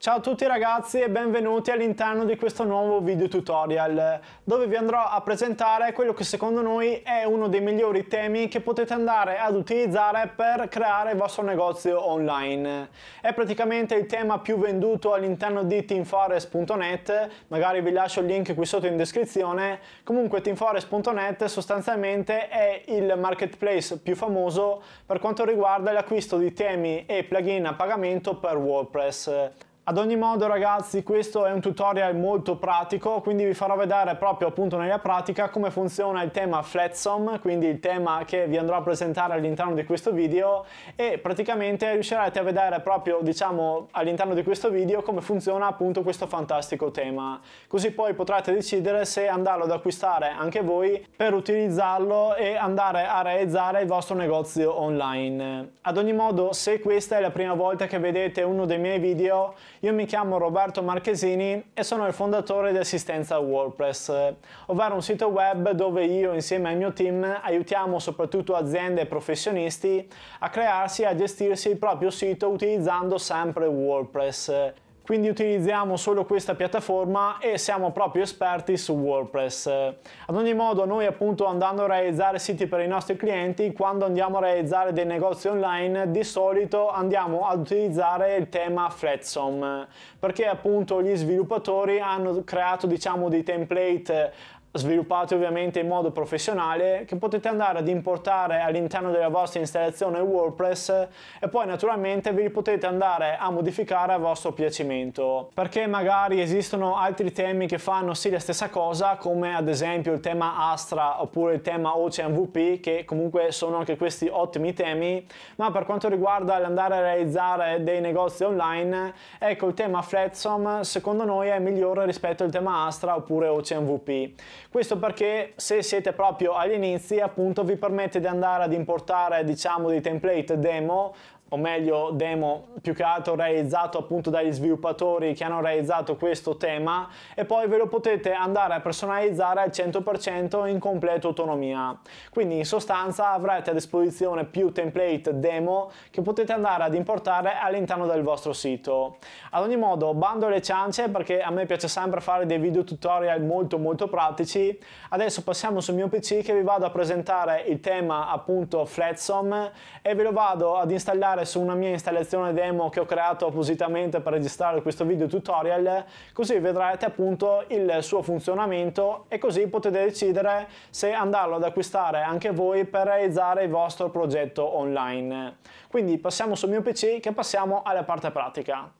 Ciao a tutti ragazzi e benvenuti all'interno di questo nuovo video tutorial dove vi andrò a presentare quello che secondo noi è uno dei migliori temi che potete andare ad utilizzare per creare il vostro negozio online. È praticamente il tema più venduto all'interno di teamforest.net, magari vi lascio il link qui sotto in descrizione, comunque teamforest.net sostanzialmente è il marketplace più famoso per quanto riguarda l'acquisto di temi e plugin a pagamento per WordPress ad ogni modo ragazzi questo è un tutorial molto pratico quindi vi farò vedere proprio appunto nella pratica come funziona il tema Flatsom quindi il tema che vi andrò a presentare all'interno di questo video e praticamente riuscirete a vedere proprio diciamo all'interno di questo video come funziona appunto questo fantastico tema così poi potrete decidere se andarlo ad acquistare anche voi per utilizzarlo e andare a realizzare il vostro negozio online. Ad ogni modo se questa è la prima volta che vedete uno dei miei video io mi chiamo Roberto Marchesini e sono il fondatore di Assistenza WordPress, ovvero un sito web dove io insieme al mio team aiutiamo soprattutto aziende e professionisti a crearsi e a gestirsi il proprio sito utilizzando sempre WordPress quindi utilizziamo solo questa piattaforma e siamo proprio esperti su WordPress. Ad ogni modo noi appunto andando a realizzare siti per i nostri clienti, quando andiamo a realizzare dei negozi online di solito andiamo ad utilizzare il tema Flatsom perché appunto gli sviluppatori hanno creato diciamo dei template sviluppati ovviamente in modo professionale che potete andare ad importare all'interno della vostra installazione WordPress e poi naturalmente vi potete andare a modificare a vostro piacimento perché magari esistono altri temi che fanno sì la stessa cosa come ad esempio il tema Astra oppure il tema OceanVP che comunque sono anche questi ottimi temi ma per quanto riguarda l'andare a realizzare dei negozi online ecco il tema Flatsom secondo noi è migliore rispetto al tema Astra oppure OceanVP questo perché se siete proprio agli inizi appunto vi permette di andare ad importare diciamo dei template demo o meglio demo più che altro realizzato appunto dagli sviluppatori che hanno realizzato questo tema e poi ve lo potete andare a personalizzare al 100% in completa autonomia. Quindi in sostanza avrete a disposizione più template demo che potete andare ad importare all'interno del vostro sito. Ad ogni modo bando alle ciance perché a me piace sempre fare dei video tutorial molto molto pratici. Adesso passiamo sul mio PC che vi vado a presentare il tema appunto Flatsom e ve lo vado ad installare lavorare su una mia installazione demo che ho creato appositamente per registrare questo video tutorial, così vedrete appunto il suo funzionamento e così potete decidere se andarlo ad acquistare anche voi per realizzare il vostro progetto online. Quindi passiamo sul mio PC che passiamo alla parte pratica.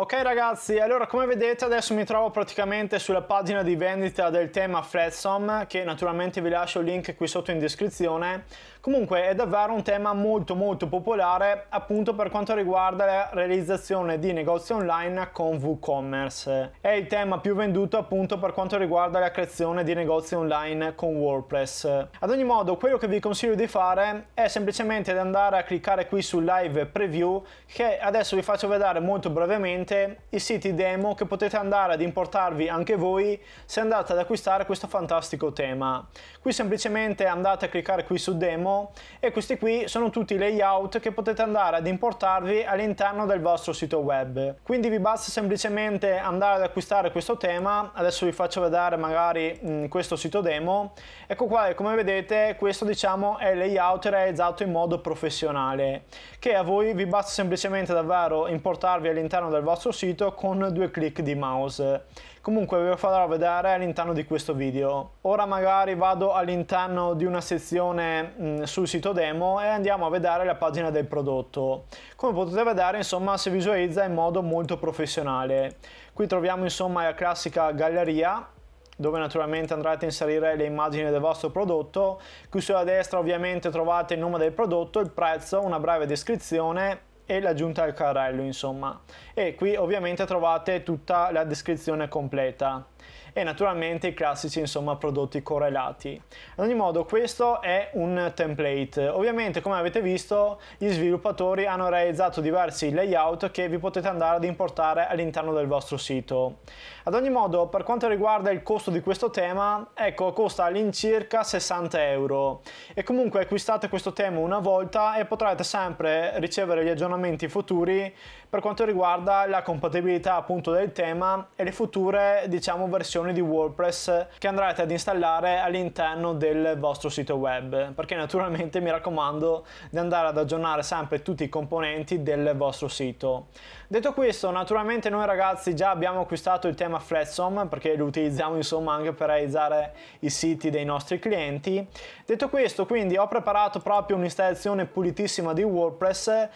Ok ragazzi, allora come vedete adesso mi trovo praticamente sulla pagina di vendita del tema Flatsum che naturalmente vi lascio il link qui sotto in descrizione comunque è davvero un tema molto molto popolare appunto per quanto riguarda la realizzazione di negozi online con WooCommerce è il tema più venduto appunto per quanto riguarda la creazione di negozi online con WordPress ad ogni modo quello che vi consiglio di fare è semplicemente di andare a cliccare qui su live preview che adesso vi faccio vedere molto brevemente praticamente i siti demo che potete andare ad importarvi anche voi se andate ad acquistare questo fantastico tema. Qui semplicemente andate a cliccare qui su demo e questi qui sono tutti i layout che potete andare ad importarvi all'interno del vostro sito web. Quindi vi basta semplicemente andare ad acquistare questo tema, adesso vi faccio vedere magari mh, mm, questo sito demo. Ecco qua come vedete questo diciamo è il layout realizzato in modo professionale che a voi vi basta semplicemente davvero importarvi all'interno del vostro vostro sito con due clic di mouse. Comunque ve lo farò vedere all'interno di questo video. Ora magari vado all'interno di una sezione mh, mm, sul sito demo e andiamo a vedere la pagina del prodotto. Come potete vedere insomma si visualizza in modo molto professionale. Qui troviamo insomma la classica galleria dove naturalmente andrete a inserire le immagini del vostro prodotto. Qui sulla destra ovviamente trovate il nome del prodotto, il prezzo, una breve descrizione e l'aggiunta al carrello insomma e qui ovviamente trovate tutta la descrizione completa e naturalmente i classici insomma prodotti correlati. Ad ogni modo questo è un template. Ovviamente come avete visto gli sviluppatori hanno realizzato diversi layout che vi potete andare ad importare all'interno del vostro sito. Ad ogni modo per quanto riguarda il costo di questo tema ecco costa all'incirca 60 euro e comunque acquistate questo tema una volta e potrete sempre ricevere gli aggiornamenti futuri per quanto riguarda la compatibilità appunto del tema e le future diciamo versione di WordPress che andrete ad installare all'interno del vostro sito web perché naturalmente mi raccomando di andare ad aggiornare sempre tutti i componenti del vostro sito detto questo naturalmente noi ragazzi già abbiamo acquistato il tema Flatsom perché lo utilizziamo insomma anche per realizzare i siti dei nostri clienti detto questo quindi ho preparato proprio un'installazione pulitissima di WordPress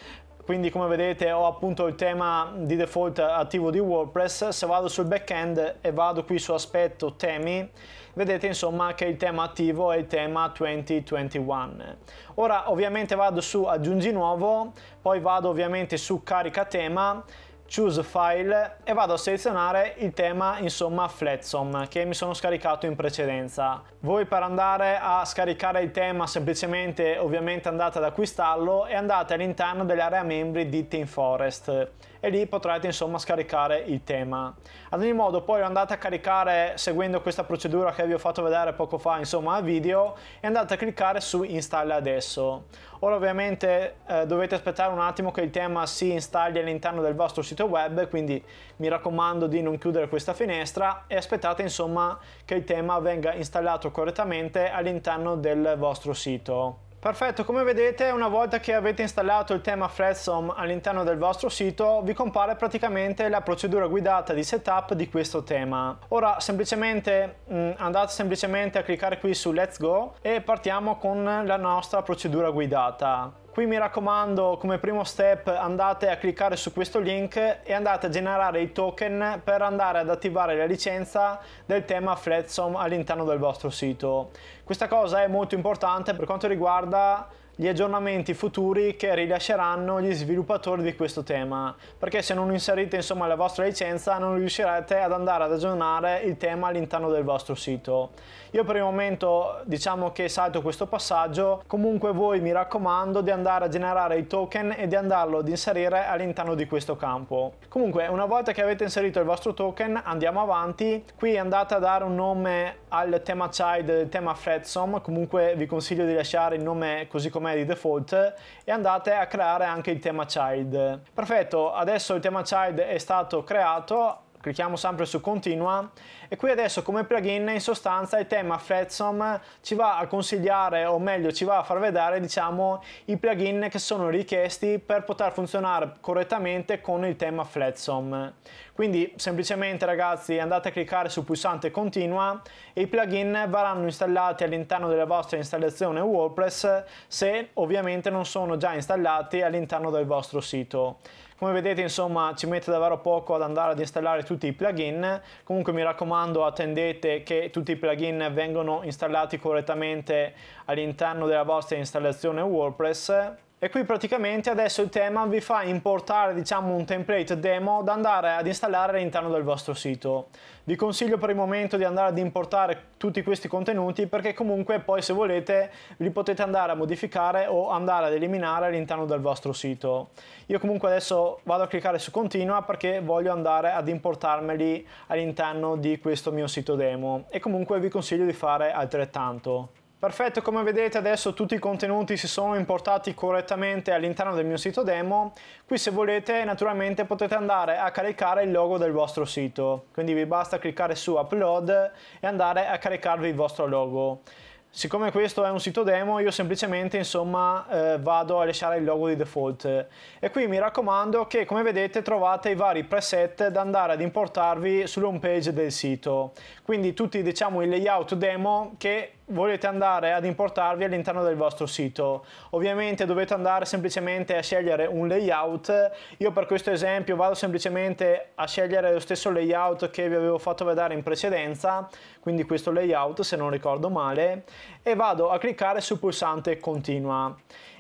quindi come vedete ho appunto il tema di default attivo di WordPress, se vado sul backend e vado qui su aspetto temi, vedete insomma che il tema attivo è il tema 2021. Ora ovviamente vado su aggiungi nuovo, poi vado ovviamente su carica tema, choose file e vado a selezionare il tema insomma Flatsom che mi sono scaricato in precedenza. Voi per andare a scaricare il tema semplicemente ovviamente andate ad acquistarlo e andate all'interno dell'area membri di Team Forest e lì potrete insomma scaricare il tema. Ad ogni modo poi lo andate a caricare seguendo questa procedura che vi ho fatto vedere poco fa insomma a video e andate a cliccare su installa adesso. Ora ovviamente eh, dovete aspettare un attimo che il tema si installi all'interno del vostro sito web, quindi mi raccomando di non chiudere questa finestra e aspettate insomma che il tema venga installato correttamente all'interno del vostro sito. Perfetto, come vedete una volta che avete installato il tema Fretsome all'interno del vostro sito vi compare praticamente la procedura guidata di setup di questo tema. Ora semplicemente mm, andate semplicemente a cliccare qui su Let's Go e partiamo con la nostra procedura guidata. Qui mi raccomando come primo step andate a cliccare su questo link e andate a generare i token per andare ad attivare la licenza del tema Flatsom all'interno del vostro sito. Questa cosa è molto importante per quanto riguarda gli aggiornamenti futuri che rilasceranno gli sviluppatori di questo tema, perché se non inserite insomma, la vostra licenza non riuscirete ad andare ad aggiornare il tema all'interno del vostro sito. Io per il momento diciamo che salto questo passaggio, comunque voi mi raccomando di andare a generare i token e di andarlo ad inserire all'interno di questo campo. Comunque una volta che avete inserito il vostro token andiamo avanti, qui andate a dare un nome al tema child, del tema fredsom comunque vi consiglio di lasciare il nome così com'è ormai di default e andate a creare anche il tema child. Perfetto, adesso il tema child è stato creato, clicchiamo sempre su continua e qui adesso come plugin in sostanza il tema Fretsom ci va a consigliare o meglio ci va a far vedere diciamo i plugin che sono richiesti per poter funzionare correttamente con il tema Fretsom quindi semplicemente ragazzi andate a cliccare sul pulsante continua e i plugin verranno installati all'interno della vostra installazione WordPress se ovviamente non sono già installati all'interno del vostro sito come vedete insomma ci mette davvero poco ad andare ad installare tutti i plugin comunque mi raccomando quando attendete che tutti i plugin vengano installati correttamente all'interno della vostra installazione WordPress e qui praticamente adesso il tema vi fa importare diciamo un template demo da andare ad installare all'interno del vostro sito. Vi consiglio per il momento di andare ad importare tutti questi contenuti perché comunque poi se volete li potete andare a modificare o andare ad eliminare all'interno del vostro sito. Io comunque adesso vado a cliccare su continua perché voglio andare ad importarmeli all'interno di questo mio sito demo e comunque vi consiglio di fare altrettanto. Perfetto, come vedete adesso tutti i contenuti si sono importati correttamente all'interno del mio sito demo. Qui se volete naturalmente potete andare a caricare il logo del vostro sito. Quindi vi basta cliccare su Upload e andare a caricarvi il vostro logo. Siccome questo è un sito demo, io semplicemente insomma eh, vado a lasciare il logo di default. E qui mi raccomando che come vedete trovate i vari preset da andare ad importarvi sull'home page del sito. Quindi tutti diciamo i layout demo che volete andare ad importarvi all'interno del vostro sito. Ovviamente dovete andare semplicemente a scegliere un layout. Io per questo esempio vado semplicemente a scegliere lo stesso layout che vi avevo fatto vedere in precedenza, quindi questo layout se non ricordo male, e vado a cliccare sul pulsante continua.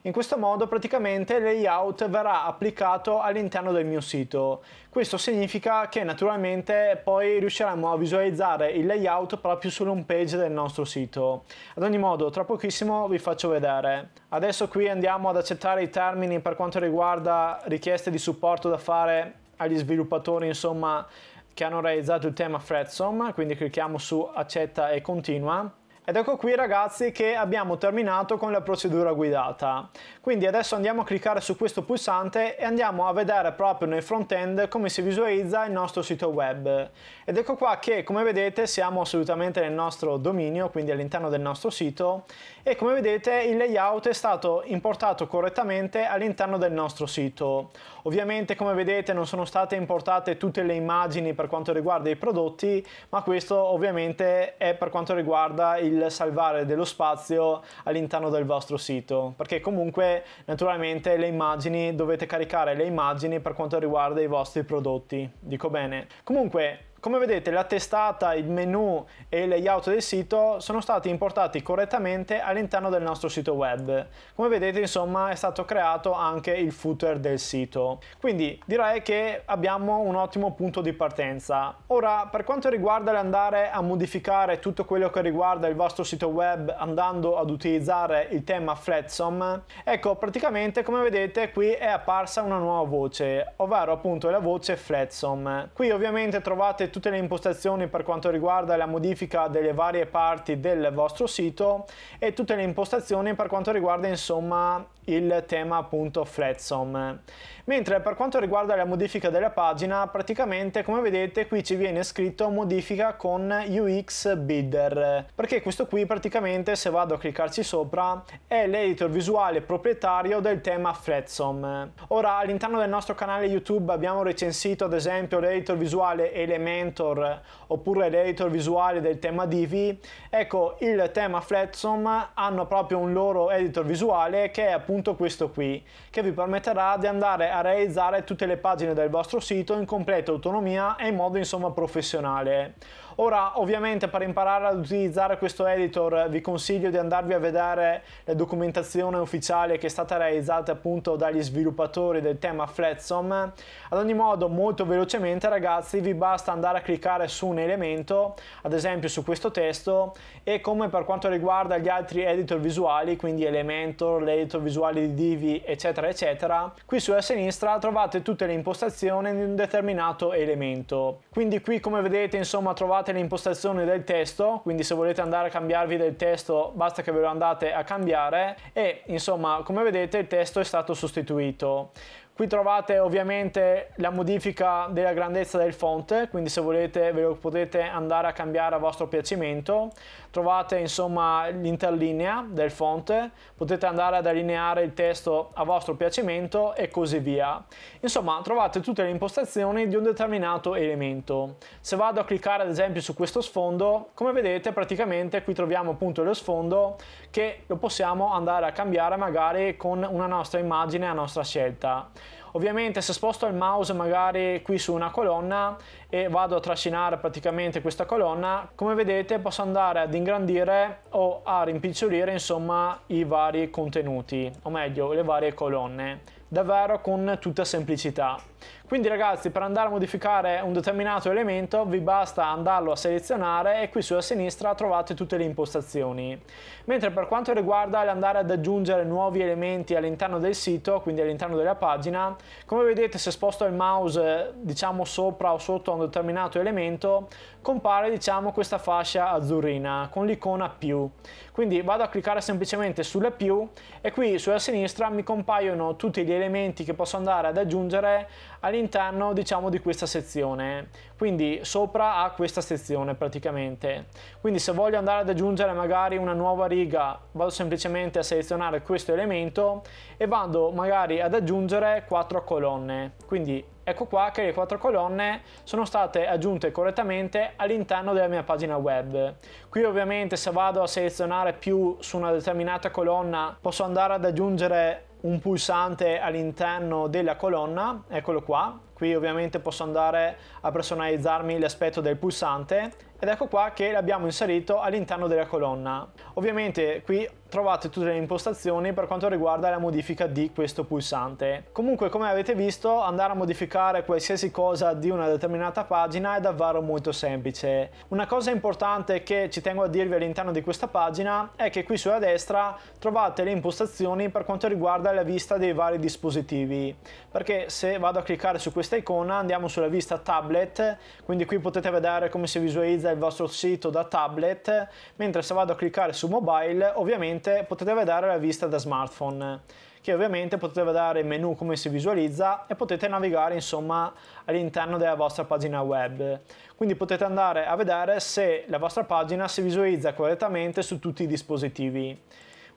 In questo modo praticamente il layout verrà applicato all'interno del mio sito. Questo significa che naturalmente poi riusciremo a visualizzare il layout proprio sull'home page del nostro sito. Ad ogni modo, tra pochissimo vi faccio vedere. Adesso qui andiamo ad accettare i termini per quanto riguarda richieste di supporto da fare agli sviluppatori, insomma, che hanno realizzato il tema Fretsome, quindi clicchiamo su accetta e continua ed ecco qui ragazzi che abbiamo terminato con la procedura guidata. Quindi adesso andiamo a cliccare su questo pulsante e andiamo a vedere proprio nel front end come si visualizza il nostro sito web. Ed ecco qua che come vedete siamo assolutamente nel nostro dominio, quindi all'interno del nostro sito e come vedete il layout è stato importato correttamente all'interno del nostro sito. Ovviamente come vedete non sono state importate tutte le immagini per quanto riguarda i prodotti, ma questo ovviamente è per quanto riguarda il il salvare dello spazio all'interno del vostro sito, perché comunque naturalmente le immagini dovete caricare le immagini per quanto riguarda i vostri prodotti. Dico bene. Comunque come vedete la testata, il menu e il layout del sito sono stati importati correttamente all'interno del nostro sito web. Come vedete insomma è stato creato anche il footer del sito. Quindi direi che abbiamo un ottimo punto di partenza. Ora per quanto riguarda l'andare a modificare tutto quello che riguarda il vostro sito web andando ad utilizzare il tema Flatsom, ecco praticamente come vedete qui è apparsa una nuova voce, ovvero appunto la voce Flatsom. Qui ovviamente trovate tutte le impostazioni per quanto riguarda la modifica delle varie parti del vostro sito e tutte le impostazioni per quanto riguarda insomma il tema appunto Flatsom. Mentre per quanto riguarda la modifica della pagina, praticamente come vedete qui ci viene scritto modifica con UX Bidder, perché questo qui praticamente se vado a cliccarci sopra è l'editor visuale proprietario del tema Fretsome. Ora all'interno del nostro canale YouTube abbiamo recensito ad esempio l'editor visuale Elementor oppure l'editor visuale del tema Divi, ecco il tema Fretsome hanno proprio un loro editor visuale che è appunto questo qui, che vi permetterà di andare a realizzare tutte le pagine del vostro sito in completa autonomia e in modo insomma professionale. Ora ovviamente per imparare ad utilizzare questo editor vi consiglio di andarvi a vedere la documentazione ufficiale che è stata realizzata appunto dagli sviluppatori del tema Flatsom. Ad ogni modo molto velocemente ragazzi vi basta andare a cliccare su un elemento, ad esempio su questo testo e come per quanto riguarda gli altri editor visuali, quindi Elementor, l'editor visuale di Divi eccetera eccetera, qui sulla sinistra trovate tutte le impostazioni di un determinato elemento. Quindi qui come vedete insomma trovate trovate le impostazioni del testo, quindi se volete andare a cambiarvi del testo basta che ve lo andate a cambiare e insomma come vedete il testo è stato sostituito. Qui trovate ovviamente la modifica della grandezza del font, quindi se volete ve lo potete andare a cambiare a vostro piacimento trovate insomma l'interlinea del font, potete andare ad allineare il testo a vostro piacimento e così via. Insomma trovate tutte le impostazioni di un determinato elemento. Se vado a cliccare ad esempio su questo sfondo, come vedete praticamente qui troviamo appunto lo sfondo che lo possiamo andare a cambiare magari con una nostra immagine a nostra scelta. Ovviamente se sposto il mouse magari qui su una colonna e vado a trascinare praticamente questa colonna come vedete posso andare ad ingrandire o a rimpicciolire insomma i vari contenuti o meglio le varie colonne davvero con tutta semplicità quindi ragazzi per andare a modificare un determinato elemento vi basta andarlo a selezionare e qui sulla sinistra trovate tutte le impostazioni mentre per quanto riguarda l'andare ad aggiungere nuovi elementi all'interno del sito quindi all'interno della pagina come vedete se sposto il mouse diciamo sopra o sotto determinato elemento compare diciamo questa fascia azzurrina con l'icona più. Quindi vado a cliccare semplicemente sulla più e qui sulla sinistra mi compaiono tutti gli elementi che posso andare ad aggiungere all'interno diciamo di questa sezione. Quindi sopra a questa sezione praticamente. Quindi se voglio andare ad aggiungere magari una nuova riga vado semplicemente a selezionare questo elemento e vado magari ad aggiungere quattro colonne. Quindi ecco qua che le quattro colonne sono state aggiunte correttamente all'interno della mia pagina web. Qui ovviamente se vado a selezionare più su una determinata colonna posso andare ad aggiungere un pulsante all'interno della colonna, eccolo qua. Qui ovviamente posso andare a personalizzarmi l'aspetto del pulsante ed ecco qua che l'abbiamo inserito all'interno della colonna. Ovviamente qui trovate tutte le impostazioni per quanto riguarda la modifica di questo pulsante. Comunque come avete visto andare a modificare qualsiasi cosa di una determinata pagina è davvero molto semplice. Una cosa importante che ci tengo a dirvi all'interno di questa pagina è che qui sulla destra trovate le impostazioni per quanto riguarda la vista dei vari dispositivi perché se vado a cliccare su questa icona andiamo sulla vista tablet quindi qui potete vedere come si visualizza il vostro sito da tablet mentre se vado a cliccare su mobile ovviamente ovviamente potete vedere la vista da smartphone che ovviamente potete vedere il menu come si visualizza e potete navigare insomma all'interno della vostra pagina web quindi potete andare a vedere se la vostra pagina si visualizza correttamente su tutti i dispositivi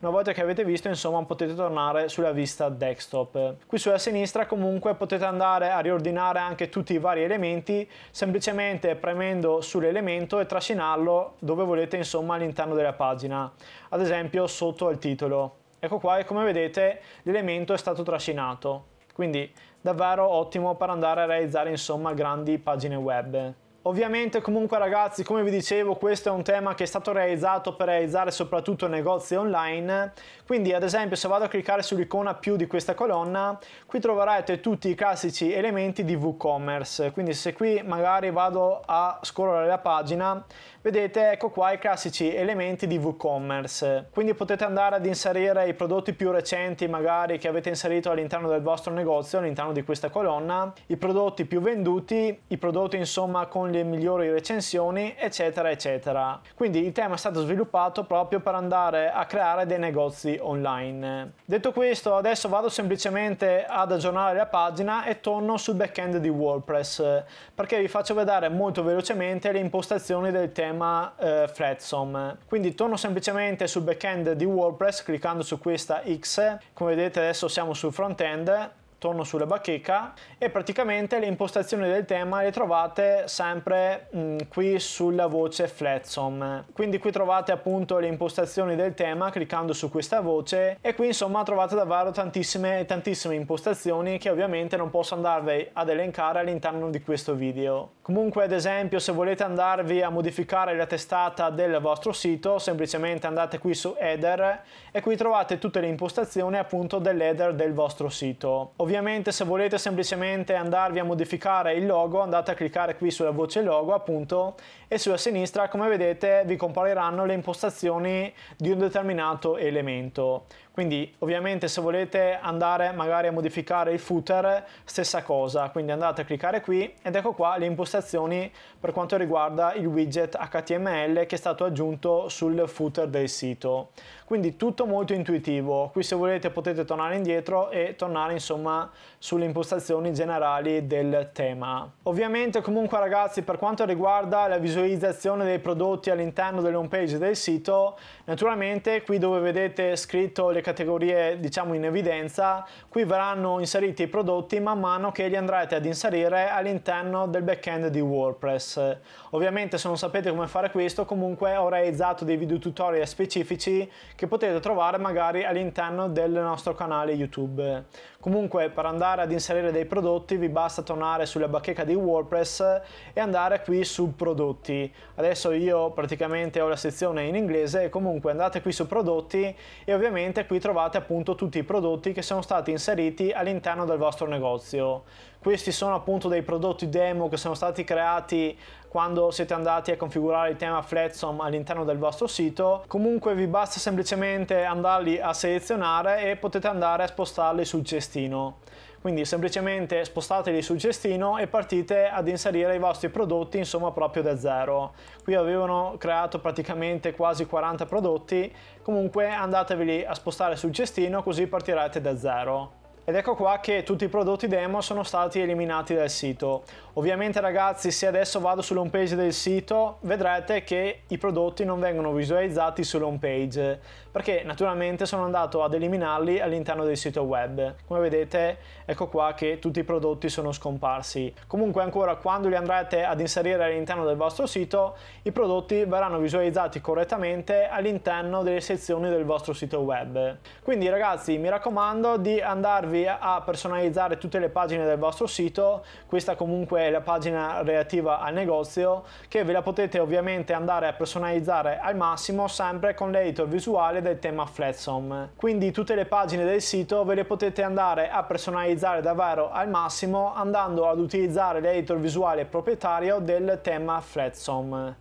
una volta che avete visto insomma potete tornare sulla vista desktop. Qui sulla sinistra comunque potete andare a riordinare anche tutti i vari elementi semplicemente premendo sull'elemento e trascinarlo dove volete insomma all'interno della pagina, ad esempio sotto al titolo. Ecco qua e come vedete l'elemento è stato trascinato, quindi davvero ottimo per andare a realizzare insomma grandi pagine web. Ovviamente comunque ragazzi come vi dicevo questo è un tema che è stato realizzato per realizzare soprattutto negozi online quindi ad esempio se vado a cliccare sull'icona più di questa colonna qui troverete tutti i classici elementi di WooCommerce quindi se qui magari vado a scorrere la pagina Vedete, ecco qua i classici elementi di WooCommerce. Quindi potete andare ad inserire i prodotti più recenti, magari che avete inserito all'interno del vostro negozio, all'interno di questa colonna, i prodotti più venduti, i prodotti insomma con le migliori recensioni, eccetera, eccetera. Quindi il tema è stato sviluppato proprio per andare a creare dei negozi online. Detto questo, adesso vado semplicemente ad aggiornare la pagina e torno sul backend di WordPress perché vi faccio vedere molto velocemente le impostazioni del tema tema eh, Fretsome. Quindi torno semplicemente sul backend di WordPress cliccando su questa X. Come vedete adesso siamo sul frontend torno sulla bacheca e praticamente le impostazioni del tema le trovate sempre mh, mm, qui sulla voce Flatsom. Quindi qui trovate appunto le impostazioni del tema cliccando su questa voce e qui insomma trovate davvero tantissime tantissime impostazioni che ovviamente non posso andarvi ad elencare all'interno di questo video. Comunque ad esempio se volete andarvi a modificare la testata del vostro sito semplicemente andate qui su header e qui trovate tutte le impostazioni appunto dell'header del vostro sito. Ovviamente ovviamente se volete semplicemente andarvi a modificare il logo andate a cliccare qui sulla voce logo appunto e sulla sinistra come vedete vi compariranno le impostazioni di un determinato elemento quindi ovviamente se volete andare magari a modificare il footer stessa cosa quindi andate a cliccare qui ed ecco qua le impostazioni per quanto riguarda il widget html che è stato aggiunto sul footer del sito quindi tutto molto intuitivo qui se volete potete tornare indietro e tornare insomma sulle impostazioni generali del tema ovviamente comunque ragazzi per quanto riguarda la visualizzazione dei prodotti all'interno dell'home page del sito naturalmente qui dove vedete scritto le categorie diciamo in evidenza, qui verranno inseriti i prodotti man mano che li andrete ad inserire all'interno del backend di WordPress. Ovviamente se non sapete come fare questo comunque ho realizzato dei video tutorial specifici che potete trovare magari all'interno del nostro canale YouTube. Comunque per andare ad inserire dei prodotti vi basta tornare sulla bacheca di WordPress e andare qui su prodotti. Adesso io praticamente ho la sezione in inglese, comunque andate qui su prodotti e ovviamente qui trovate appunto tutti i prodotti che sono stati inseriti all'interno del vostro negozio. Questi sono appunto dei prodotti demo che sono stati creati quando siete andati a configurare il tema Flatsom all'interno del vostro sito. Comunque vi basta semplicemente andarli a selezionare e potete andare a spostarli sul cestino. Quindi semplicemente spostateli sul cestino e partite ad inserire i vostri prodotti insomma proprio da zero. Qui avevano creato praticamente quasi 40 prodotti, comunque andateveli a spostare sul cestino così partirete da zero. Ed ecco qua che tutti i prodotti demo sono stati eliminati dal sito. Ovviamente ragazzi se adesso vado sull'home page del sito vedrete che i prodotti non vengono visualizzati sull'home page perché naturalmente sono andato ad eliminarli all'interno del sito web. Come vedete ecco qua che tutti i prodotti sono scomparsi. Comunque ancora quando li andrete ad inserire all'interno del vostro sito i prodotti verranno visualizzati correttamente all'interno delle sezioni del vostro sito web. Quindi ragazzi mi raccomando di andarvi aiutarvi a personalizzare tutte le pagine del vostro sito questa comunque è la pagina relativa al negozio che ve la potete ovviamente andare a personalizzare al massimo sempre con l'editor visuale del tema Flatsom quindi tutte le pagine del sito ve le potete andare a personalizzare davvero al massimo andando ad utilizzare l'editor visuale proprietario del tema Flatsom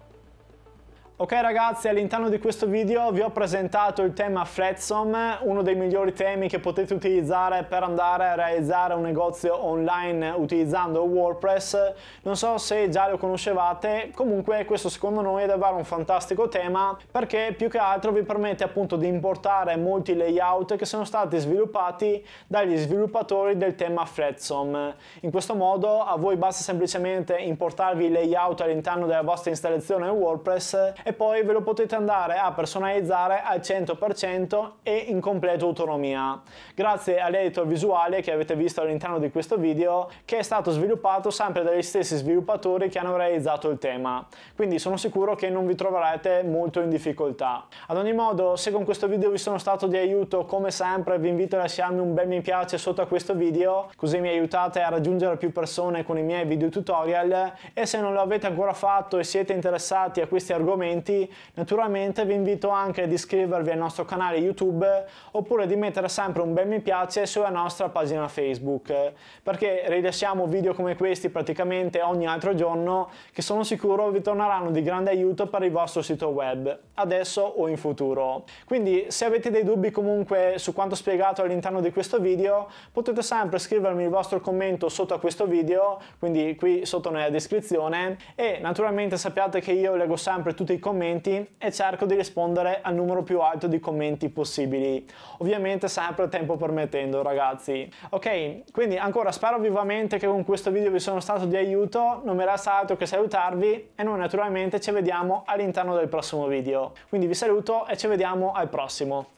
Ok ragazzi, all'interno di questo video vi ho presentato il tema Flatsom, uno dei migliori temi che potete utilizzare per andare a realizzare un negozio online utilizzando WordPress. Non so se già lo conoscevate, comunque questo secondo noi è davvero un fantastico tema perché più che altro vi permette appunto di importare molti layout che sono stati sviluppati dagli sviluppatori del tema Flatsom. In questo modo a voi basta semplicemente importarvi i layout all'interno della vostra installazione WordPress e poi ve lo potete andare a personalizzare al 100% e in completa autonomia. Grazie all'editor visuale che avete visto all'interno di questo video che è stato sviluppato sempre dagli stessi sviluppatori che hanno realizzato il tema, quindi sono sicuro che non vi troverete molto in difficoltà. Ad ogni modo se con questo video vi sono stato di aiuto come sempre vi invito a lasciarmi un bel mi piace sotto a questo video così mi aiutate a raggiungere più persone con i miei video tutorial e se non lo avete ancora fatto e siete interessati a questi argomenti commenti. Naturalmente vi invito anche ad iscrivervi al nostro canale YouTube oppure di mettere sempre un bel mi piace sulla nostra pagina Facebook perché rilasciamo video come questi praticamente ogni altro giorno che sono sicuro vi torneranno di grande aiuto per il vostro sito web, adesso o in futuro. Quindi se avete dei dubbi comunque su quanto spiegato all'interno di questo video potete sempre scrivermi il vostro commento sotto a questo video, quindi qui sotto nella descrizione e naturalmente sappiate che io leggo sempre tutti i commenti e cerco di rispondere al numero più alto di commenti possibili. Ovviamente sempre tempo permettendo ragazzi. Ok, quindi ancora spero vivamente che con questo video vi sono stato di aiuto, non mi resta altro che salutarvi e noi naturalmente ci vediamo all'interno del prossimo video. Quindi vi saluto e ci vediamo al prossimo.